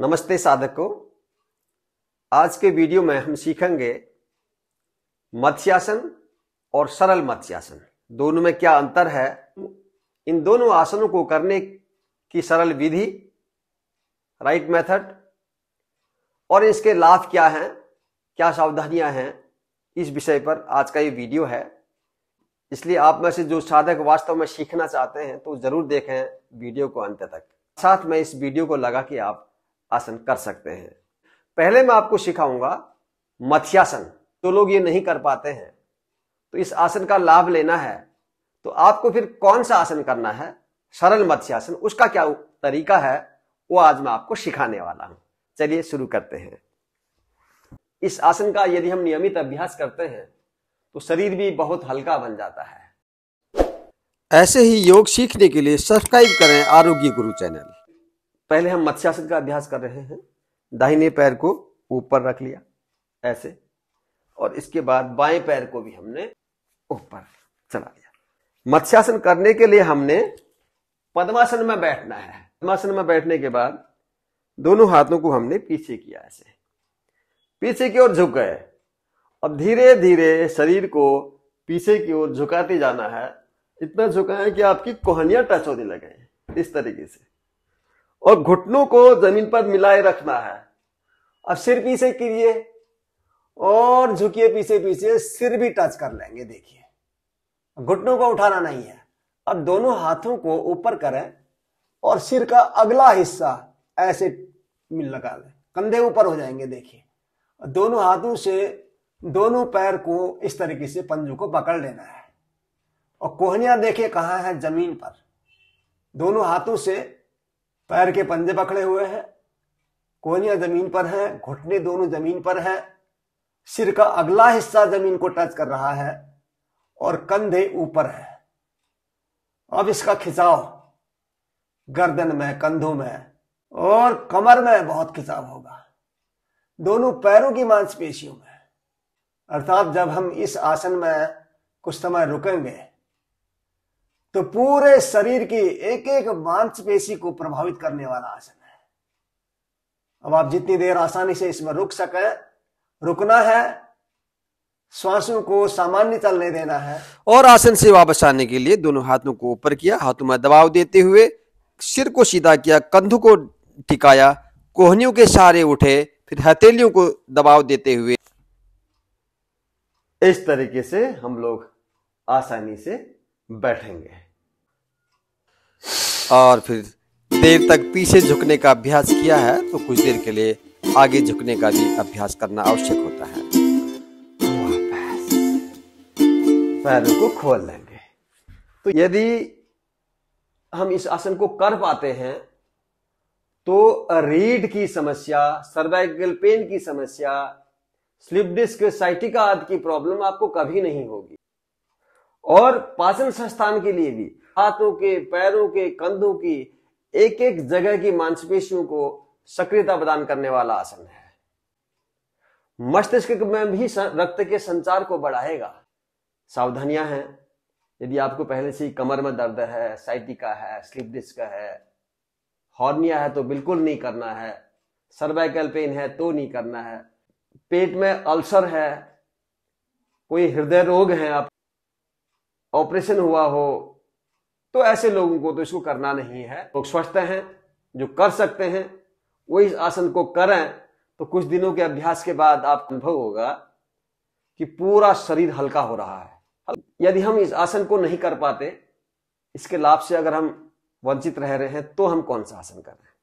नमस्ते साधकों आज के वीडियो में हम सीखेंगे मत्स्यासन और सरल मत्स्यासन दोनों में क्या अंतर है इन दोनों आसनों को करने की सरल विधि राइट मेथड और इसके लाभ क्या हैं क्या सावधानियां हैं इस विषय पर आज का ये वीडियो है इसलिए आप में से जो साधक वास्तव में सीखना चाहते हैं तो जरूर देखें वीडियो को अंत तक साथ में इस वीडियो को लगा कि आप आसन कर सकते हैं पहले मैं आपको सिखाऊंगा मथ्यासन तो लोग ये नहीं कर पाते हैं तो इस आसन का लाभ लेना है तो आपको फिर कौन सा आसन करना है सरल मत्स्यासन उसका क्या तरीका है वो आज मैं आपको सिखाने वाला हूं चलिए शुरू करते हैं इस आसन का यदि हम नियमित अभ्यास करते हैं तो शरीर भी बहुत हल्का बन जाता है ऐसे ही योग सीखने के लिए सब्सक्राइब करें आरोग्य गुरु चैनल पहले हम मत्स्यासन का अभ्यास कर रहे हैं दाहिने पैर को ऊपर रख लिया ऐसे और इसके बाद बाएं पैर को भी हमने ऊपर चला लिया मत्स्यासन करने के लिए हमने पद्मासन में बैठना है पद्मासन में बैठने के बाद दोनों हाथों को हमने पीछे किया ऐसे पीछे की ओर झुक गए अब धीरे धीरे शरीर को पीछे की ओर झुकाते जाना है इतना झुकाए कि आपकी कोहनियां टच होने लगे इस तरीके से और घुटनों को जमीन पर मिलाए रखना है अब सिर पीछे कीजिए और झुकिए पीछे पीछे सिर भी टच कर लेंगे देखिए घुटनों को उठाना नहीं है अब दोनों हाथों को ऊपर करें और सिर का अगला हिस्सा ऐसे मिल लगा लें कंधे ऊपर हो जाएंगे देखिए दोनों हाथों से दोनों पैर को इस तरीके से पंजों को पकड़ लेना है और कोहनिया देखिए कहा है जमीन पर दोनों हाथों से पैर के पंजे पकड़े हुए हैं कोनिया जमीन पर है घुटने दोनों जमीन पर है सिर का अगला हिस्सा जमीन को टच कर रहा है और कंधे ऊपर है अब इसका खिंचाव गर्दन में कंधों में और कमर में बहुत खिंचाव होगा दोनों पैरों की मांसपेशियों में अर्थात जब हम इस आसन में कुछ समय रुकेंगे तो पूरे शरीर की एक एक मांसपेशी को प्रभावित करने वाला आसन है अब आप जितनी देर आसानी से इसमें रुक सके रुकना है श्वासों को सामान्य चलने देना है और आसन से वापस आने के लिए दोनों हाथों को ऊपर किया हाथों में दबाव देते हुए सिर को सीधा किया कंधों को टिकाया कोहनियों के सहारे उठे फिर हथेलियों को दबाव देते हुए इस तरीके से हम लोग आसानी से बैठेंगे और फिर देर तक पीछे झुकने का अभ्यास किया है तो कुछ देर के लिए आगे झुकने का भी अभ्यास करना आवश्यक होता है पैरों को खोल लेंगे तो यदि हम इस आसन को कर पाते हैं तो रीढ़ की समस्या सर्वाइकल पेन की समस्या स्लिप डिस्क साइटिका आदि की प्रॉब्लम आपको कभी नहीं होगी और पाचन संस्थान के लिए भी हाथों के पैरों के कंधों की एक एक जगह की मांसपेशियों को सक्रियता प्रदान करने वाला आसन है मस्तिष्क में भी रक्त के संचार को बढ़ाएगा सावधानियां हैं यदि आपको पहले से ही कमर में दर्द है साइटिका है स्लिप डिस्क है हॉर्निया है तो बिल्कुल नहीं करना है सर्वाइकल पेन है तो नहीं करना है पेट में अल्सर है कोई हृदय रोग है आप ऑपरेशन हुआ हो तो ऐसे लोगों को तो इसको करना नहीं है लोग स्वस्थ हैं जो कर सकते हैं वो इस आसन को करें तो कुछ दिनों के अभ्यास के बाद आप अनुभव होगा कि पूरा शरीर हल्का हो रहा है यदि हम इस आसन को नहीं कर पाते इसके लाभ से अगर हम वंचित रह रहे हैं तो हम कौन सा आसन कर रहे हैं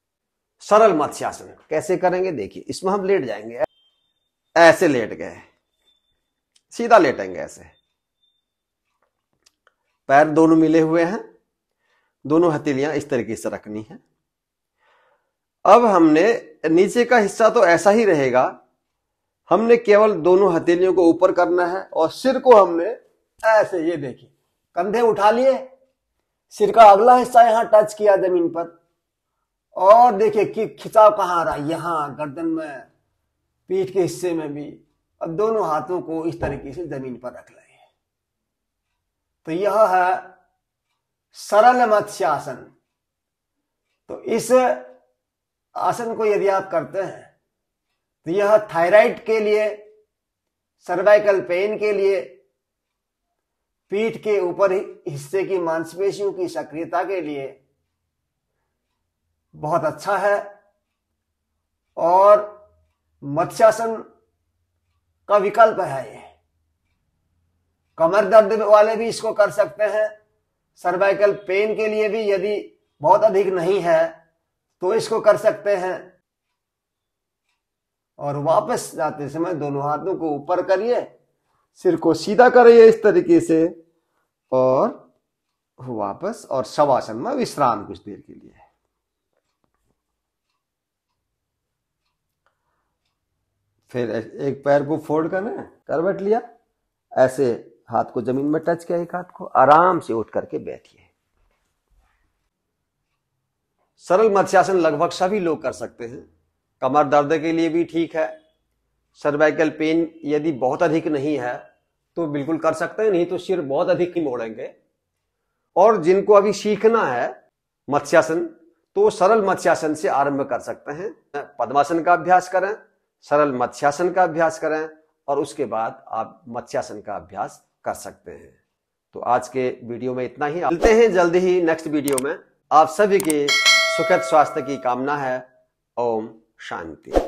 सरल मत्स्यासन कैसे करेंगे देखिए इसमें हम लेट जाएंगे ऐसे लेट गए सीधा लेटेंगे ऐसे पैर दोनों मिले हुए हैं दोनों हथेलियां इस तरीके से रखनी है अब हमने नीचे का हिस्सा तो ऐसा ही रहेगा हमने केवल दोनों हथेलियों को ऊपर करना है और सिर को हमने ऐसे ये देखिए कंधे उठा लिए सिर का अगला हिस्सा यहां टच किया जमीन पर और देखिए कि खिंचाव कहाँ आ रहा है यहां गर्दन में पीठ के हिस्से में भी अब दोनों हाथों को इस तरीके से जमीन पर रख लें तो यह है सरल मत्स्यासन तो इस आसन को यदि आप करते हैं तो यह थायराइड के लिए सर्वाइकल पेन के लिए पीठ के ऊपर हिस्से की मांसपेशियों की सक्रियता के लिए बहुत अच्छा है और मत्स्यासन का विकल्प है यह कमर दर्द वाले भी इसको कर सकते हैं सर्वाइकल पेन के लिए भी यदि बहुत अधिक नहीं है तो इसको कर सकते हैं और वापस जाते समय दोनों हाथों को ऊपर करिए सिर को सीधा करिए इस तरीके से और वापस और शवासन में विश्राम कुछ देर के लिए फिर एक पैर को फोल्ड करना करवट लिया ऐसे हाथ को जमीन में टच किया एक हाथ को आराम से उठ करके बैठिए सरल मत्स्यासन लगभग सभी लोग कर सकते हैं कमर दर्द के लिए भी ठीक है सर्वाइकल पेन यदि बहुत अधिक नहीं है तो बिल्कुल कर सकते हैं नहीं तो सिर बहुत अधिक ही मोड़ेंगे और जिनको अभी सीखना है मत्स्यासन तो सरल मत्स्यासन से आरंभ कर सकते हैं पद्मासन का अभ्यास करें सरल मत्स्यासन का अभ्यास करें और उसके बाद आप मत्स्यासन का अभ्यास कर सकते हैं तो आज के वीडियो में इतना ही मिलते हैं जल्दी ही नेक्स्ट वीडियो में आप सभी के सुखद स्वास्थ्य की कामना है ओम शांति